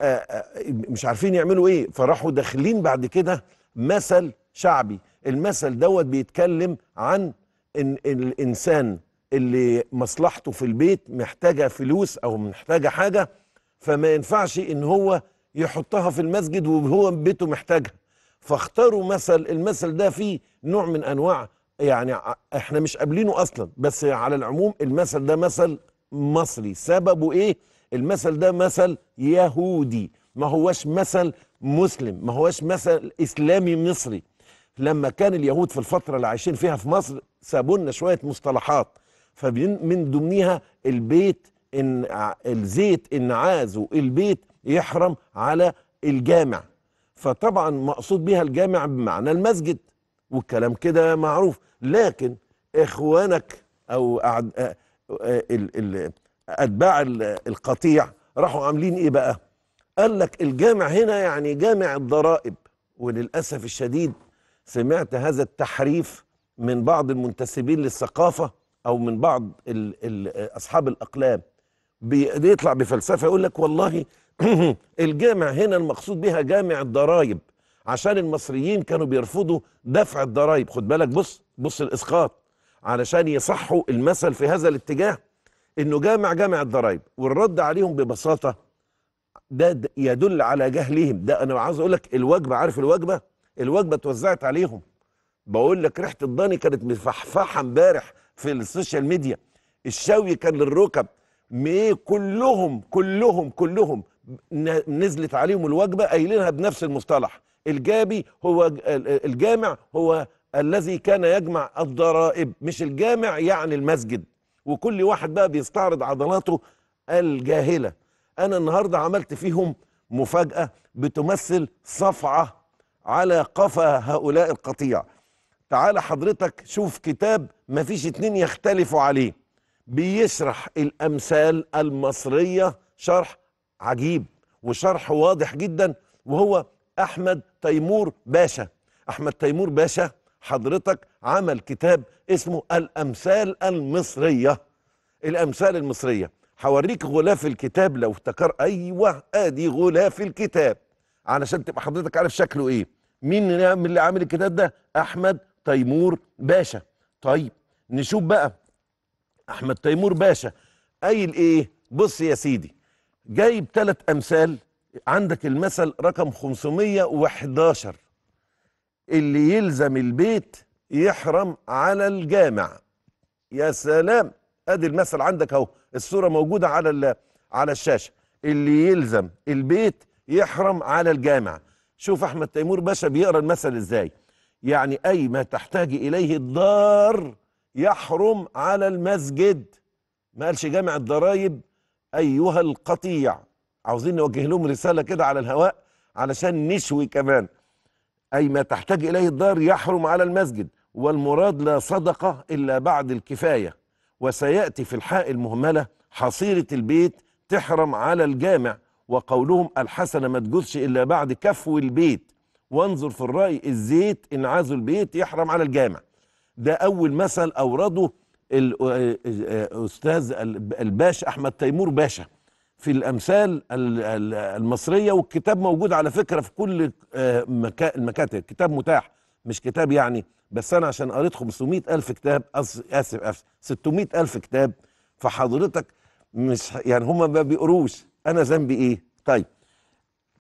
آه، آه، مش عارفين يعملوا ايه فراحوا داخلين بعد كده مثل شعبي المثل دوت بيتكلم عن إن الانسان اللي مصلحته في البيت محتاجه فلوس او محتاجه حاجه فما ينفعش ان هو يحطها في المسجد وهو بيته محتاجها فاختاروا مثل المثل ده فيه نوع من انواع يعني احنا مش قابلينه اصلا بس على العموم المثل ده مثل مصري سببه ايه المثل ده مثل يهودي ما هوش مثل مسلم ما هوش مثل إسلامي مصري لما كان اليهود في الفترة اللي عايشين فيها في مصر سابوا لنا شوية مصطلحات فمن ضمنها البيت إن الزيت عازوا البيت يحرم على الجامع فطبعا مقصود بها الجامع بمعنى المسجد والكلام كده معروف لكن اخوانك او أعد... ال... ال... اتباع القطيع راحوا عاملين ايه بقى قال لك الجامع هنا يعني جامع الضرائب وللاسف الشديد سمعت هذا التحريف من بعض المنتسبين للثقافه او من بعض الـ الـ اصحاب الاقلام بيطلع بفلسفه يقول لك والله الجامع هنا المقصود بها جامع الضرايب عشان المصريين كانوا بيرفضوا دفع الضرايب خد بالك بص بص الاسقاط علشان يصحوا المثل في هذا الاتجاه انه جامع جامع الضرائب والرد عليهم ببساطه ده يدل على جهلهم ده انا عاوز اقول لك الوجبه عارف الوجبه الوجبه اتوزعت عليهم بقول لك ريحه الضاني كانت مفحفحه امبارح في السوشيال ميديا الشوي كان للركب ميه كلهم كلهم كلهم نزلت عليهم الوجبه قايلينها بنفس المصطلح الجابي هو الجامع هو الذي كان يجمع الضرائب مش الجامع يعني المسجد وكل واحد بقى بيستعرض عضلاته الجاهله انا النهارده عملت فيهم مفاجاه بتمثل صفعه على قفا هؤلاء القطيع تعال حضرتك شوف كتاب مفيش اتنين يختلفوا عليه بيشرح الامثال المصريه شرح عجيب وشرح واضح جدا وهو احمد تيمور باشا احمد تيمور باشا حضرتك عمل كتاب اسمه الأمثال المصرية الأمثال المصرية هوريك غلاف الكتاب لو افتكر أيوه آدي غلاف الكتاب علشان تبقى حضرتك عارف شكله إيه مين اللي عامل الكتاب ده أحمد تيمور باشا طيب نشوف بقى أحمد تيمور باشا قايل إيه بص يا سيدي جايب ثلاث أمثال عندك المثل رقم 511 اللي يلزم البيت يحرم على الجامع يا سلام ادي المثل عندك اهو الصوره موجوده على على الشاشه اللي يلزم البيت يحرم على الجامع شوف احمد تيمور باشا بيقرا المثل ازاي يعني اي ما تحتاج اليه الدار يحرم على المسجد ما قالش جامع الضرايب ايها القطيع عاوزين نوجه لهم رساله كده على الهواء علشان نشوي كمان أي ما تحتاج إليه الدار يحرم على المسجد والمراد لا صدقة إلا بعد الكفاية وسيأتي في الحاء المهملة حصيرة البيت تحرم على الجامع وقولهم الحسنة ما تجوزش إلا بعد كفو البيت وانظر في الرأي الزيت إن عازوا البيت يحرم على الجامع ده أول مثل أورده الأستاذ آه، آه، آه، الباشا أحمد تيمور باشا في الامثال المصريه والكتاب موجود على فكره في كل آه، المكاتب الكتاب متاح مش كتاب يعني بس انا عشان قريت 500 الف كتاب اسف اسف 600 الف كتاب فحضرتك مش يعني هم ما بيقروش انا ذنبي ايه طيب